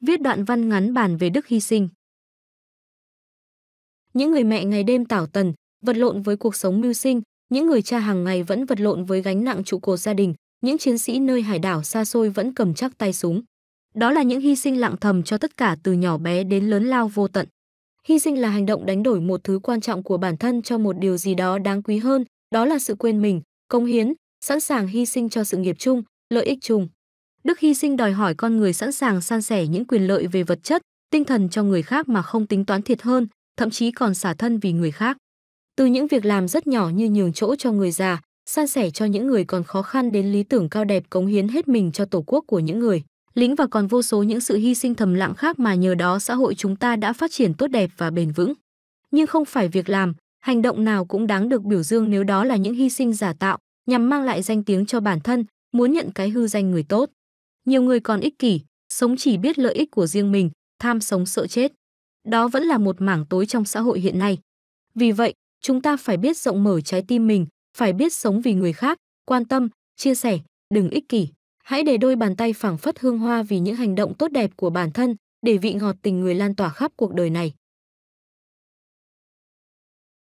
viết đoạn văn ngắn bàn về đức hy sinh. Những người mẹ ngày đêm tảo tần, vật lộn với cuộc sống mưu sinh, những người cha hàng ngày vẫn vật lộn với gánh nặng trụ cột gia đình, những chiến sĩ nơi hải đảo xa xôi vẫn cầm chắc tay súng. Đó là những hy sinh lặng thầm cho tất cả từ nhỏ bé đến lớn lao vô tận. Hy sinh là hành động đánh đổi một thứ quan trọng của bản thân cho một điều gì đó đáng quý hơn, đó là sự quên mình, công hiến, sẵn sàng hy sinh cho sự nghiệp chung, lợi ích chung. Đức hy sinh đòi hỏi con người sẵn sàng san sẻ những quyền lợi về vật chất, tinh thần cho người khác mà không tính toán thiệt hơn, thậm chí còn xả thân vì người khác. Từ những việc làm rất nhỏ như nhường chỗ cho người già, san sẻ cho những người còn khó khăn đến lý tưởng cao đẹp cống hiến hết mình cho tổ quốc của những người lính và còn vô số những sự hy sinh thầm lặng khác mà nhờ đó xã hội chúng ta đã phát triển tốt đẹp và bền vững. Nhưng không phải việc làm, hành động nào cũng đáng được biểu dương nếu đó là những hy sinh giả tạo, nhằm mang lại danh tiếng cho bản thân, muốn nhận cái hư danh người tốt. Nhiều người còn ích kỷ, sống chỉ biết lợi ích của riêng mình, tham sống sợ chết. Đó vẫn là một mảng tối trong xã hội hiện nay. Vì vậy, chúng ta phải biết rộng mở trái tim mình, phải biết sống vì người khác, quan tâm, chia sẻ, đừng ích kỷ. Hãy để đôi bàn tay phảng phất hương hoa vì những hành động tốt đẹp của bản thân, để vị ngọt tình người lan tỏa khắp cuộc đời này.